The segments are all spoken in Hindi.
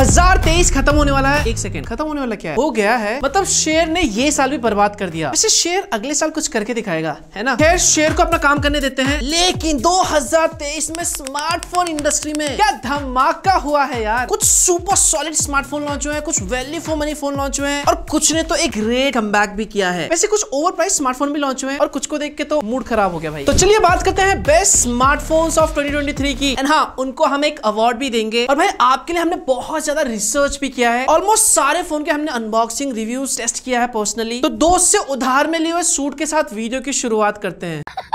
2023 खत्म होने वाला है एक सेकंड खत्म होने वाला क्या है हो गया है मतलब शेर ने ये साल भी बर्बाद कर दिया वैसे शेर अगले साल कुछ करके दिखाएगा है ना खैर शेर को अपना काम करने देते हैं लेकिन 2023 में स्मार्टफोन इंडस्ट्री में क्या धमाका हुआ है यार कुछ सुपर सॉलिड स्मार्टफोन लॉन्च हुए हैं कुछ value for money phone launch हुए हैं और कुछ ने तो एक रेट कम भी किया है वैसे कुछ ओवर प्राइस स्मार्टफोन भी लॉन्च हुए हैं और कुछ को देख के तो मूड खराब हो गया भाई तो चलिए बात करते हैं बेस्ट स्मार्टफोन ऑफ ट्वेंटी की एंड हाँ उनको हम एक अवार्ड भी देंगे और भाई आपके लिए हमने बहुत ज्यादा रिसर्च भी किया है ऑलमोस्ट सारे फोन के हमने अनबॉक्सिंग रिव्यूज टेस्ट किया है पर्सनली तो दोस्त से उधार में लिए हुए सूट के साथ वीडियो की शुरुआत करते हैं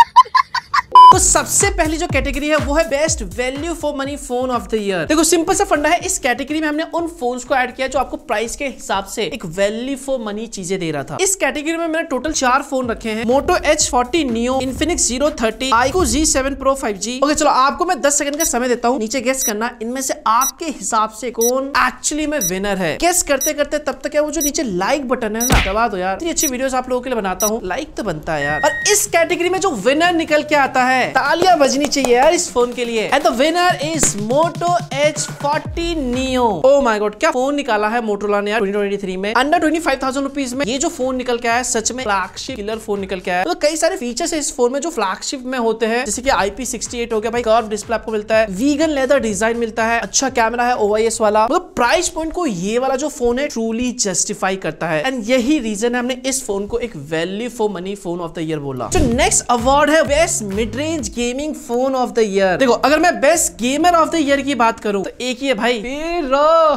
तो सबसे पहली जो कैटेगरी है वो है best value for money phone of the year देखो सिंपल सा फंडा है इस कैटेगरी में हमने उन फोन को ऐड किया जो आपको प्राइस के हिसाब से एक वैल्यू फॉर मनी चीजें दे रहा था इस कैटेगरी में मैंने टोटल चार फोन रखे हैं Moto H forty Neo Infinix zero thirty iQOO Z seven Pro five G okay चलो आपको मैं दस सेकंड का समय देता हूँ नीचे गेस करना इनमें से आपके हिसाब से कौन एक्चुअली में विनर है गेस करते करते तब तक है वो जो नीचे लाइक बटन है ना दबा दो यार इतनी अच्छी वीडियो आप लोगों के लिए बनाता हूँ लाइक तो बनता है यार और इस कैटेगरी में जो विनर निकल के आता है है तालियां बजनी चाहिए यार इस फोन के लिए and the winner is Moto H forty Neo oh my god क्या फोन निकाला है मोटोला ने यार 2023 में under twenty five thousand rupees में ये जो फोन निकल के आया सच में फ्लैगशिप किलर फोन निकल के आया तो कई सारे फीचर्स है इस फोन में जो फ्लैगशिप में होते हैं जैसे कि आईपी सिक्सटी एट हो गया भाई कर्व डिस्प्ले आपको मिलता है वीगन लेदर डिजाइन मिलता है अच्छा कैमरा है ओवाईएस वाला मतलब प्राइस पॉइंट को ये वाला जो फोन है ट्रूली जस्टिफाई करता है एंड यही रीजन है हमने इस फोन को एक value for money phone of the year बोला जो नेक्स्ट अवार्ड है best mid average gaming phone of the year देखो अगर मैं best gamer of the year की बात करूं तो एक ही है भाई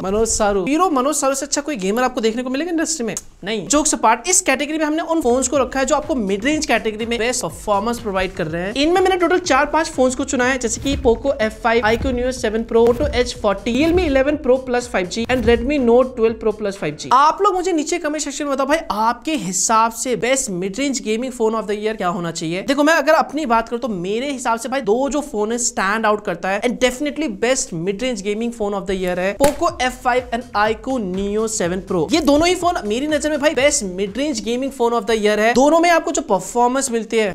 मनोज सारू हीरो मनोज सारू से अच्छा कोई गेमर आपको देखने को मिलेगा इंडस्ट्री में नहीं जो पार्ट इस कैटेगरी में हमने उन फोन्स को रखा है जो आपको मिड रेंज कैटेगरी में बेस्ट परफॉर्मेंस प्रोवाइड कर रहे हैं इनमें मैंने टोटल चार पांच फोन को चुना है जैसे की Poco F five iQOO Neo seven Pro Moto Edge forty Realme eleven Pro plus five G and Redmi Note twelve Pro plus five G आप लोग मुझे नीचे कमेंट सेक्शन में बताओ भाई आपके हिसाब से best mid range gaming phone of the year क्या होना चाहिए देखो मैं अगर अपनी बात करूँ तो मेरे हिसाब से भाई दो जो फोन है स्टैंड आउट करता है and definitely best mid range gaming phone of the year है Poco F five and iQOO Neo seven Pro ये दोनों ही फोन मेरी नजर में भाई best mid range gaming phone of the year है दोनों में आपको जो परफॉर्मेंस मिलती है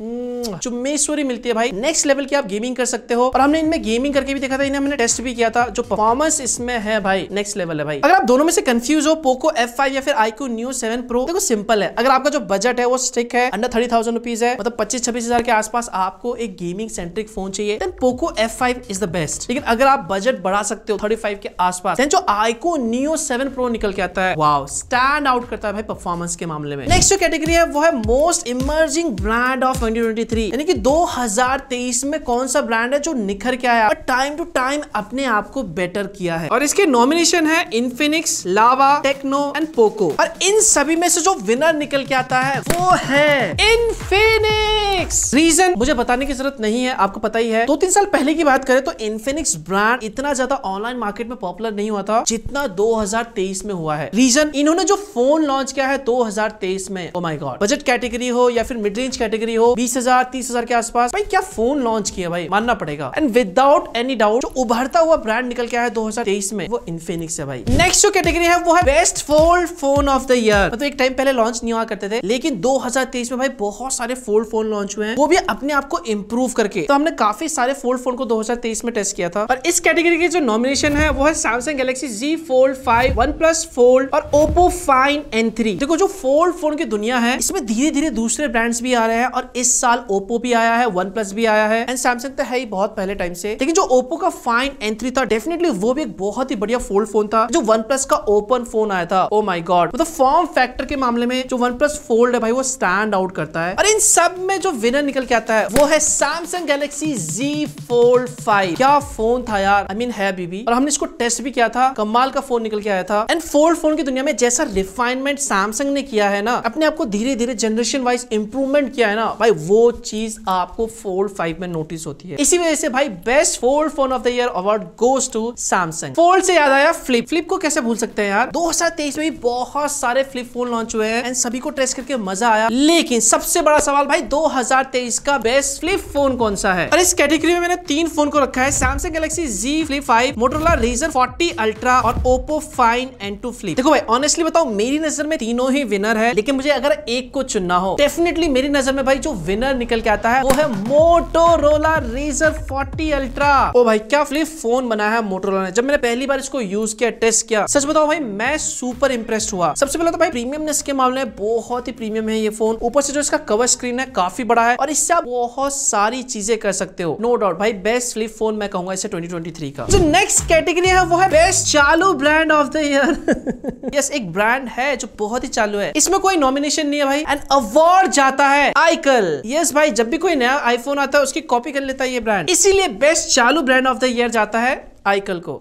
चुम्मेश्वरी मिलती है भाई नेक्स्ट लेवल की आप गेमिंग कर सकते हो और हमने इनमें गेमिंग करके भी देखा था इन्हें हमने टेस्ट भी किया था जो परफॉर्मेंस इसमें है भाई नेक्स्ट लेवल है भाई अगर आप दोनों में से कंफ्यूज हो पोको एफ फाइव या फिर आईको न्यू सेवन प्रो देखो सिंपल है अगर आपका जो बजट है वो स्टिक है अंडर थर्टी थाउजेंड रुपीज है मतलब पच्चीस छब्बीस हजार के आसपास आपको एक गेमिंग सेंट्रिक फोन चाहिए then Poco F5 is the best लेकिन अगर आप बजट बढ़ा सकते हो 35 के आसपास देन जो आईको नियो सेवन प्रो निकल के आता है वाव स्टैंड आउट करता है भाई परफॉर्मेंस के मामले में नेक्स्ट जो कैटेगरी है वो है most emerging brand of twenty यानी कि 2023 में कौन सा ब्रांड है जो निखर के आया और टाइम टू टाइम अपने आप को बेटर किया है और इसके नॉमिनेशन है Infinix Lava Tecno and Poco और इन सभी में से जो विनर निकल के आता है वो है इनफिनिक्स रीजन मुझे बताने की जरूरत नहीं है आपको पता ही है दो तीन साल पहले की बात करें तो इनफिनिक्स ब्रांड इतना ज्यादा ऑनलाइन मार्केट में पॉपुलर नहीं हुआ था जितना 2023 में हुआ है रीजन इन्होंने जो फोन लॉन्च किया है 2023 में oh my god budget category हो या फिर मिड रेंज कैटेगरी हो बीस हजार तीस हजार के आसपास भाई क्या फोन लॉन्च किया भाई मानना पड़ेगा एंड विदाउट एनी डाउट जो उभरता हुआ ब्रांड निकल के आया है दो में वो इन्फिनिक्स है भाई नेक्स्ट जो कैटेगरी है वो है best fold phone of of the year मतलब एक टाइम पहले लॉन्च नहीं हुआ करते थे लेकिन 2023 में भाई बहुत सारे फोल्ड फोन लॉन्च हुए हैं वो भी अपने आप को इम्प्रूव करके तो हमने काफी सारे फोल्ड फोन को 2023 में टेस्ट किया था और इस कैटेगरी के जो नॉमिनेशन है वो है Samsung Galaxy Z Fold five OnePlus Fold और ओप्पो फाइन एन देखो जो फोल्ड फोन की दुनिया है इसमें धीरे धीरे दूसरे ब्रांड्स भी आ रहे हैं और इस साल ओप्पो भी आया है वन प्लस भी आया है एंड सैमसंग तो है ही बहुत पहले टाइम से लेकिन जो ओप्पो का फाइन एन थ्री था डेफिनेटली वो भी एक बहुत ही बढ़िया फोल्ड फोन था जो वन प्लस का ओपन फोन आया था ओ माई गॉड मतलब फॉर्म फैक्टर के मामले में जो वन प्लस फोल्ड है भाई वो स्टैंड आउट करता है और इन सब में जो विनर निकल के आता है वो है Samsung Galaxy Z Fold five क्या फोन था यार आई I मीन mean, है अभी भी और हमने इसको टेस्ट भी किया था कमाल का फोन निकल के आया था एंड फोल्ड फोन की दुनिया में जैसा रिफाइनमेंट सैमसंग ने किया है ना अपने आपको धीरे धीरे जनरेशन वाइज इंप्रूवमेंट किया है ना भाई वो चीज आपको फोल्ड फाइव में नोटिस होती है इसी वजह से भाई best fold phone of the year award goes to Samsung Fold से याद आया फ्लिप फ्लिप को कैसे भूल सकते हैं यार दो में बहुत सारे फ्लिप फोन लॉन्च हुए हैं एंड सभी को टेस्ट करके मजा आया लेकिन सबसे बड़ा सवाल भाई 2023 का बेस्ट फ्लिप फोन कौन सा है और इस कैटेगरी में मैंने तीन फोन को रखा है Samsung Galaxy Z flip five Motorola Razr forty ultra और Oppo fine N two flip देखो भाई ऑनेस्टली बताओ मेरी नजर में तीनों ही विनर है लेकिन मुझे अगर एक को चुनना हो डेफिनेटली मेरी नजर में भाई जो विनर निकल के आता है वो है मोटोरोला रेजर 40 अल्ट्रा ओ भाई क्या फ्लिप फोन बनाया है मोटोरोला ने जब मैंने पहली बार इसको यूज किया टेस्ट किया सच बताओ भाई मैं सुपर इंप्रेस हुआ सबसे सबसे पहले तो भाई प्रीमियमनेस के मामले में बहुत ही प्रीमियम है ये फोन ऊपर से जो इसका कवर स्क्रीन है काफी बड़ा है और इससे आप बहुत सारी चीजें कर सकते हो नो डाउट भाई बेस्ट फ्लिप फोन मैं कहूंगा इसे 2023 का जो नेक्स्ट कैटेगरी है वो है बेस्ट चालू brand of the year yes एक ब्रांड है जो बहुत ही चालू है इसमें कोई नॉमिनेशन नहीं है भाई एंड अवार्ड जाता है आईकल यस भाई जब भी कोई नया आईफोन आता है उसकी कॉपी कर लेता है ये ब्रांड इसीलिए बेस्ट चालू ब्रांड ऑफ द ईयर जाता है आईकल को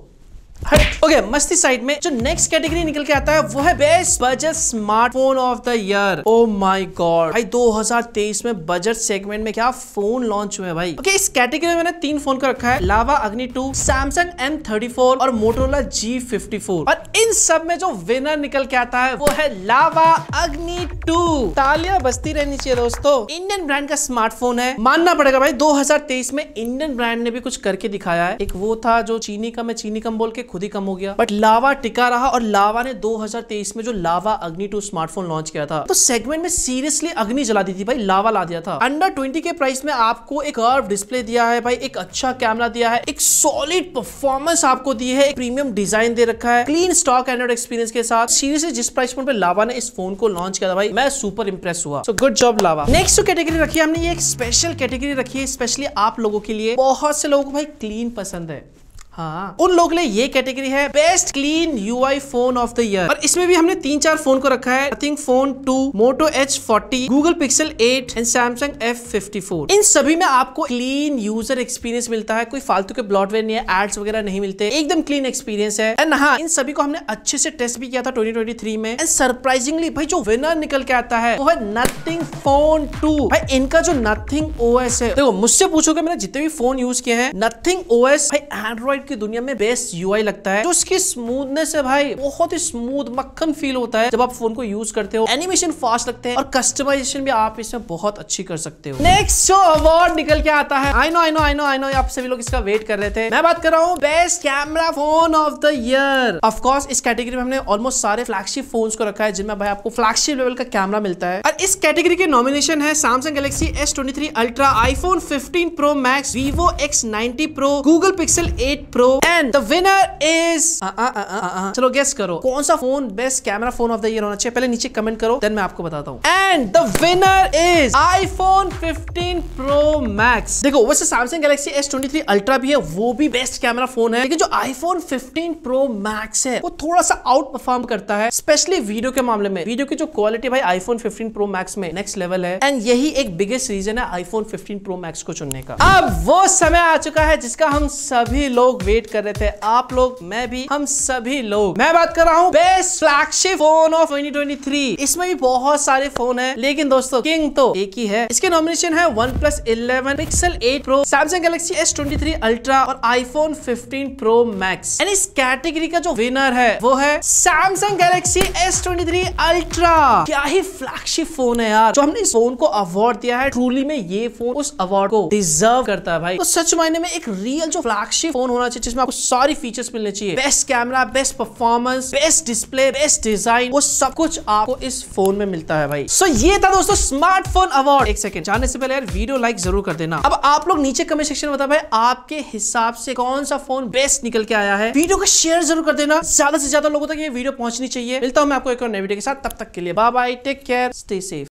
ओके मस्ती साइड में जो नेक्स्ट कैटेगरी निकल के आता है वो है best budget smartphone of the year oh my god भाई 2023 में बजट सेगमेंट में क्या फोन लॉन्च हुए भाई ओके okay, इस कैटेगरी में मैंने तीन फोन का रखा है लावा अग्नि 2 सैमसंग M34 और मोटोला G54 और इन सब में जो विनर निकल के आता है वो है लावा अग्नि टू तालियां बस्ती रहनी चाहिए दोस्तों इंडियन ब्रांड का स्मार्टफोन है मानना पड़ेगा भाई दो में इंडियन ब्रांड ने भी कुछ करके दिखाया है एक वो था जो चीनी कम है चीनी कम बोल के खुद ही कम हो गया बट लावा टिका रहा और लावा ने 2023 में जो लावा अग्नि टू स्मार्टफोन लॉन्च किया था तो सेगमेंट में सीरियसली अग्नि जला दी थी भाई लावा ला दिया था अंडर ट्वेंटी के प्राइस में आपको एक अर्व डिस्प्ले दिया है भाई एक अच्छा कैमरा दिया है एक सॉलिड परफॉर्मेंस आपको दी है एक प्रीमियम डिजाइन दे रखा है क्लीन स्टॉक एंड्रॉइड एक्सपीरियंस के साथ सीरियसली जिस प्राइस पॉइंट पर लावा ने इस फोन को लॉन्च किया भाई मैं सुपर इंप्रेस हुआ so good job Lava next category रखी हमने ये एक स्पेशल कैटेगरी रखी है स्पेशली आप लोगों के लिए बहुत से लोगों को भाई क्लीन पसंद है हाँ उन लोगों ने ये कैटेगरी है best clean U I phone of the year और इसमें भी हमने तीन चार फोन को रखा है think phone two Moto H forty Google Pixel eight and Samsung F fifty four इन सभी में आपको क्लीन यूजर एक्सपीरियंस मिलता है कोई फालतू के ब्लॉडवेयर नहीं है एड्स वगैरह नहीं मिलते एकदम क्लीन एक्सपीरियंस है एंड हाँ इन सभी को हमने अच्छे से टेस्ट भी किया था ट्वेंटी में एंड सरप्राइजिंगली भाई जो विनर निकल के आता है वो है नथिंग फोन टू भाई इनका जो नथिंग ओ है देखो मुझसे पूछोगे मैंने जितने भी फोन यूज किए हैं नथिंग ओ भाई एंड्रॉइड एंड्रॉइड की दुनिया में बेस्ट यूआई लगता है जो इसकी स्मूथनेस है भाई बहुत ही स्मूथ मक्खन फील होता है जब आप फोन को यूज करते हो एनिमेशन फास्ट लगते हैं और कस्टमाइजेशन भी आप इसमें बहुत अच्छी कर सकते हो नेक्स्ट जो अवार्ड निकल के आता है I know I know I know I know आप सभी लोग इसका वेट कर रहे थे मैं बात कर रहा हूँ best camera phone of the year of course इस कैटेगरी में हमने ऑलमोस्ट सारे फ्लैगशिप फोन को रखा है जिनमें भाई आपको फ्लैगशिप लेवल का कैमरा मिलता है और इस कैटेगरी के नॉमिनेशन है Samsung Galaxy S twenty three ultra iPhone fifteen pro max Vivo X ninety pro Google Pixel eight pro and the winner is चलो गेस करो कौन सा phone best camera phone of the year होना चाहिए पहले नीचे कमेंट करो देन मैं आपको बताता हूँ and the winner is iPhone 15 pro max देखो वैसे Samsung Galaxy S twenty ultra भी है वो भी बेस्ट कैमरा फोन है लेकिन जो आईफोन 15 प्रो मैक्स है वो थोड़ा सा आउट परफॉर्म करता है स्पेशली वीडियो के मामले में वीडियो की जो क्वालिटी भाई आईफोन 15 प्रो मैक्स में नेक्स्ट लेवल है एंड यही एक बिगेस्ट रीजन है आईफोन 15 प्रो मैक्स को चुनने का अब वो समय आ चुका है जिसका हम सभी लोग वेट कर रहे थे आप लोग मैं भी हम सभी लोग मैं बात कर रहा हूँ बेस्ट फ्लैगशिप फोन ऑफ 2023 इसमें भी बहुत सारे फोन है लेकिन दोस्तों किंग तो एक ही है इसके नॉमिनेशन है OnePlus eleven Pixel eight pro Samsung Galaxy S twenty ultra और iPhone fifteen pro max and इस कैटेगरी का जो विनर है वो है Samsung Galaxy S twenty ultra क्या ही फ्लैगशिप फोन है यार जो हमने इस फोन को अवार्ड दिया है ट्रूली में ये फोन उस अवार्ड को डिजर्व करता है भाई तो सच मायने में एक रियल जो फ्लैगशिप फोन होना चाहिए जिसमें आपको सारी फीचर्स मिलने चाहिए best camera best performance best display best design वो सब कुछ आपको इस फोन में मिलता है भाई सो so, ये था दोस्तों स्मार्टफोन अवार्ड एक सेकंड जाने से पहले यार वीडियो लाइक जरूर कर देना अब आप लोग नीचे कमेंट सेक्शन में बता भाई आपके हिसाब से कौन सा फोन बेस्ट निकल के आया है वीडियो को शेयर जरूर कर देना ज्यादा से ज्यादा लोगों तक ये वीडियो पहुंचनी चाहिए मिलता हूं मैं आपको एक और नई वीडियो के साथ तब तक के लिए bye bye take care stay safe